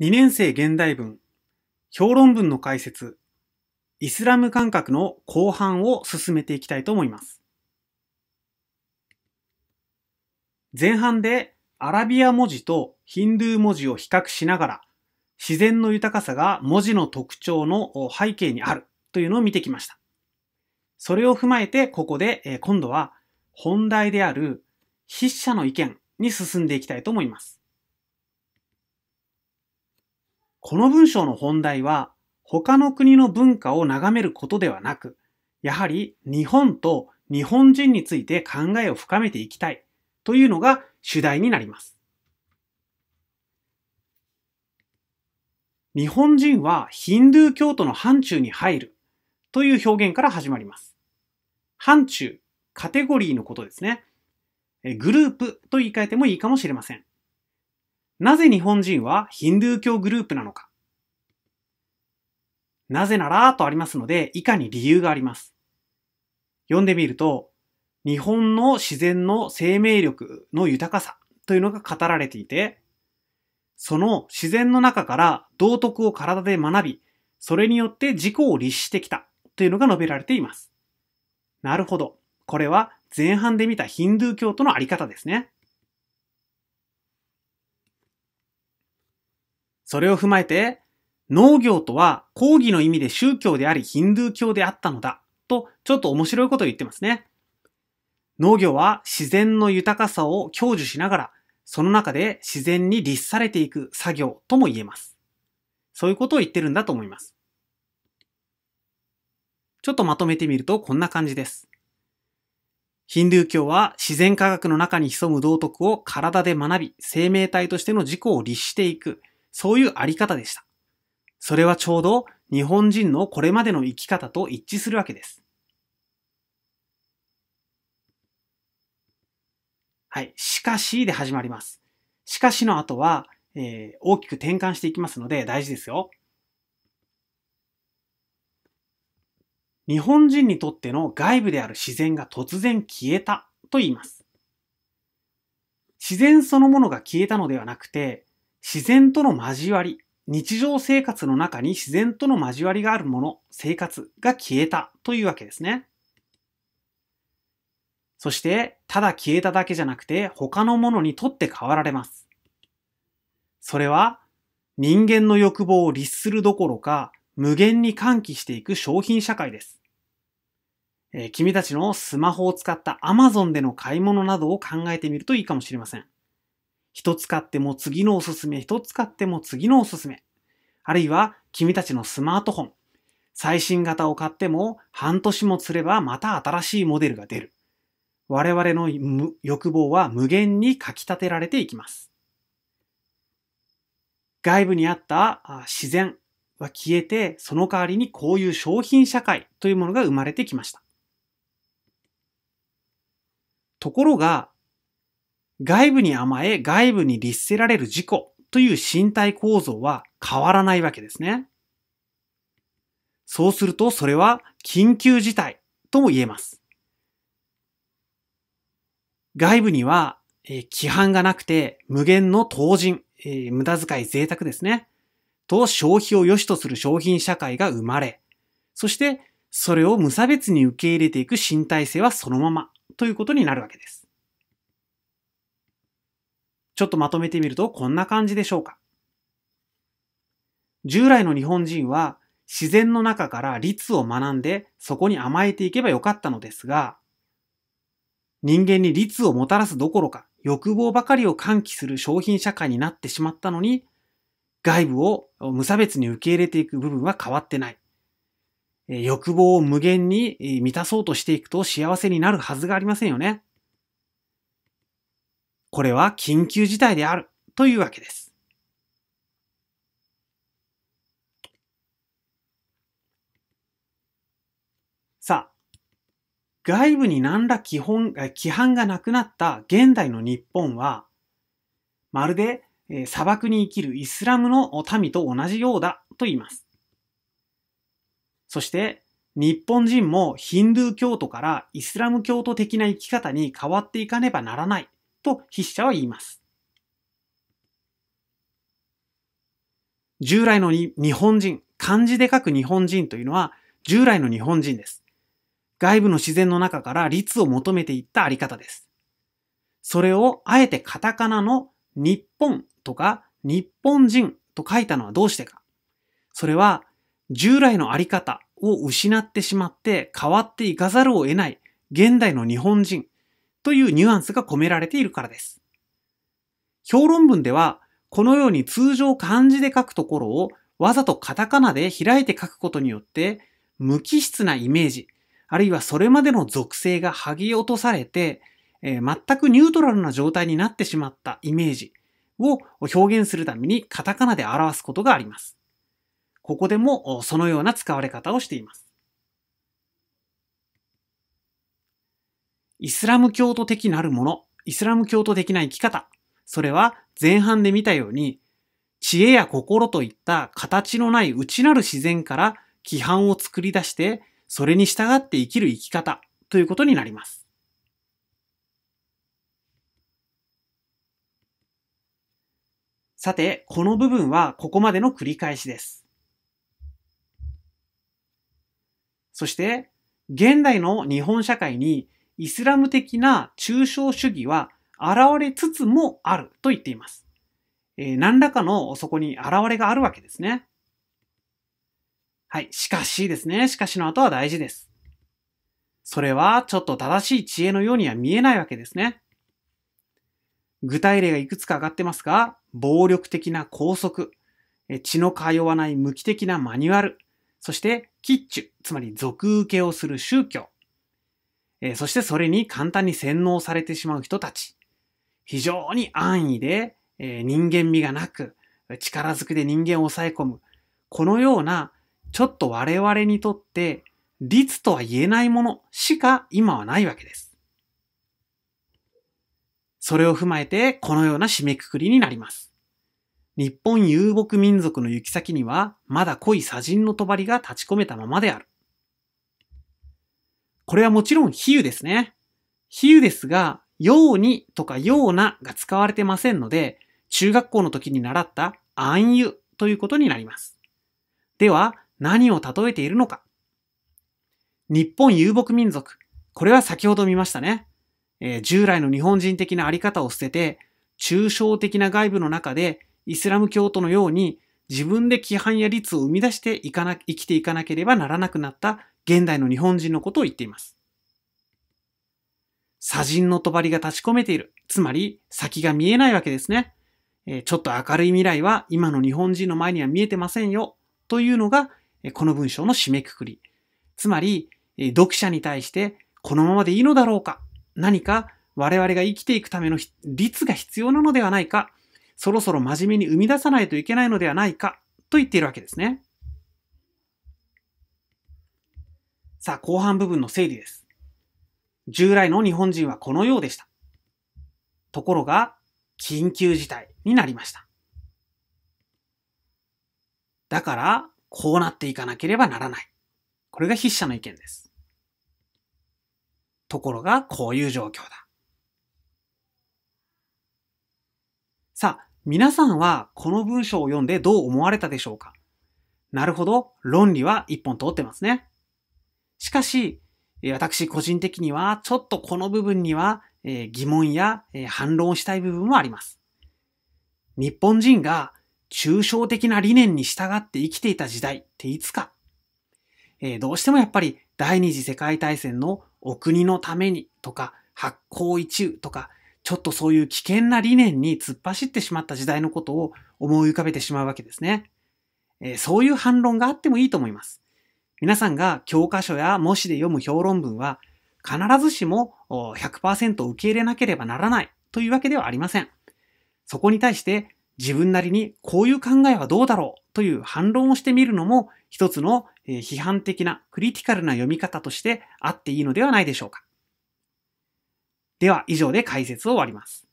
2年生現代文、評論文の解説、イスラム感覚の後半を進めていきたいと思います。前半でアラビア文字とヒンドゥー文字を比較しながら、自然の豊かさが文字の特徴の背景にあるというのを見てきました。それを踏まえて、ここで今度は本題である筆者の意見に進んでいきたいと思います。この文章の本題は、他の国の文化を眺めることではなく、やはり日本と日本人について考えを深めていきたいというのが主題になります。日本人はヒンドゥー教徒の範疇に入るという表現から始まります。範疇、カテゴリーのことですね。グループと言い換えてもいいかもしれません。なぜ日本人はヒンドゥー教グループなのかなぜならとありますので、以下に理由があります。読んでみると、日本の自然の生命力の豊かさというのが語られていて、その自然の中から道徳を体で学び、それによって自己を律してきたというのが述べられています。なるほど。これは前半で見たヒンドゥー教とのあり方ですね。それを踏まえて、農業とは講義の意味で宗教でありヒンドゥー教であったのだとちょっと面白いことを言ってますね。農業は自然の豊かさを享受しながら、その中で自然に律されていく作業とも言えます。そういうことを言ってるんだと思います。ちょっとまとめてみるとこんな感じです。ヒンドゥー教は自然科学の中に潜む道徳を体で学び、生命体としての自己を律していく、そういうあり方でした。それはちょうど日本人のこれまでの生き方と一致するわけです。はい。しかしで始まります。しかしの後は、えー、大きく転換していきますので大事ですよ。日本人にとっての外部である自然が突然消えたと言います。自然そのものが消えたのではなくて、自然との交わり、日常生活の中に自然との交わりがあるもの、生活が消えたというわけですね。そして、ただ消えただけじゃなくて、他のものにとって変わられます。それは、人間の欲望を律するどころか、無限に喚起していく商品社会です。えー、君たちのスマホを使った Amazon での買い物などを考えてみるといいかもしれません。一つ買っても次のおすすめ、一つ買っても次のおすすめ。あるいは君たちのスマートフォン。最新型を買っても半年もすればまた新しいモデルが出る。我々の欲望は無限にかき立てられていきます。外部にあった自然は消えて、その代わりにこういう商品社会というものが生まれてきました。ところが、外部に甘え、外部に律せられる自己という身体構造は変わらないわけですね。そうするとそれは緊急事態とも言えます。外部には、えー、規範がなくて無限の当人、えー、無駄遣い贅沢ですね。と消費を良しとする商品社会が生まれ、そしてそれを無差別に受け入れていく身体性はそのままということになるわけです。ちょっとまとめてみるとこんな感じでしょうか。従来の日本人は自然の中から律を学んでそこに甘えていけばよかったのですが、人間に律をもたらすどころか欲望ばかりを喚起する商品社会になってしまったのに、外部を無差別に受け入れていく部分は変わってない。欲望を無限に満たそうとしていくと幸せになるはずがありませんよね。これは緊急事態であるというわけです。さあ、外部に何ら基本、規範がなくなった現代の日本は、まるで砂漠に生きるイスラムの民と同じようだと言います。そして、日本人もヒンドゥー教徒からイスラム教徒的な生き方に変わっていかねばならないと筆者は言います。従来の日本人、漢字で書く日本人というのは従来の日本人です。外部の自然の中から律を求めていったあり方です。それをあえてカタカナの日本とか日本人と書いたのはどうしてか。それは従来のあり方を失ってしまって変わっていかざるを得ない現代の日本人、というニュアンスが込められているからです。評論文では、このように通常漢字で書くところをわざとカタカナで開いて書くことによって、無機質なイメージ、あるいはそれまでの属性が剥ぎ落とされて、えー、全くニュートラルな状態になってしまったイメージを表現するためにカタカナで表すことがあります。ここでもそのような使われ方をしています。イスラム教徒的なるもの、イスラム教徒的な生き方。それは前半で見たように、知恵や心といった形のない内なる自然から規範を作り出して、それに従って生きる生き方ということになります。さて、この部分はここまでの繰り返しです。そして、現代の日本社会にイスラム的な抽象主義は現れつつもあると言っています。えー、何らかのそこに現れがあるわけですね。はい。しかしですね。しかしの後は大事です。それはちょっと正しい知恵のようには見えないわけですね。具体例がいくつか上がってますが、暴力的な拘束、血の通わない無機的なマニュアル、そしてキッチュ、つまり俗受けをする宗教、えー、そしてそれに簡単に洗脳されてしまう人たち。非常に安易で、えー、人間味がなく、力ずくで人間を抑え込む。このような、ちょっと我々にとって率とは言えないものしか今はないわけです。それを踏まえてこのような締めくくりになります。日本遊牧民族の行き先にはまだ濃い砂人の帳が立ち込めたままである。これはもちろん比喩ですね。比喩ですが、ようにとかようなが使われてませんので、中学校の時に習った暗喩ということになります。では、何を例えているのか。日本遊牧民族。これは先ほど見ましたね。えー、従来の日本人的なあり方を捨てて、抽象的な外部の中でイスラム教徒のように自分で規範や律を生み出していかな、生きていかなければならなくなった現代の日本人のことを言っています。砂人の帳が立ち込めている。つまり、先が見えないわけですね。えちょっと明るい未来は今の日本人の前には見えてませんよ。というのが、この文章の締めくくり。つまり、読者に対してこのままでいいのだろうか何か我々が生きていくための率が必要なのではないかそろそろ真面目に生み出さないといけないのではないかと言っているわけですね。さあ、後半部分の整理です。従来の日本人はこのようでした。ところが、緊急事態になりました。だから、こうなっていかなければならない。これが筆者の意見です。ところが、こういう状況だ。さあ、皆さんはこの文章を読んでどう思われたでしょうかなるほど、論理は一本通ってますね。しかし、私個人的には、ちょっとこの部分には疑問や反論をしたい部分もあります。日本人が抽象的な理念に従って生きていた時代っていつか、どうしてもやっぱり第二次世界大戦のお国のためにとか、発行一憂とか、ちょっとそういう危険な理念に突っ走ってしまった時代のことを思い浮かべてしまうわけですね。そういう反論があってもいいと思います。皆さんが教科書や模試で読む評論文は必ずしも100%受け入れなければならないというわけではありません。そこに対して自分なりにこういう考えはどうだろうという反論をしてみるのも一つの批判的なクリティカルな読み方としてあっていいのではないでしょうか。では以上で解説を終わります。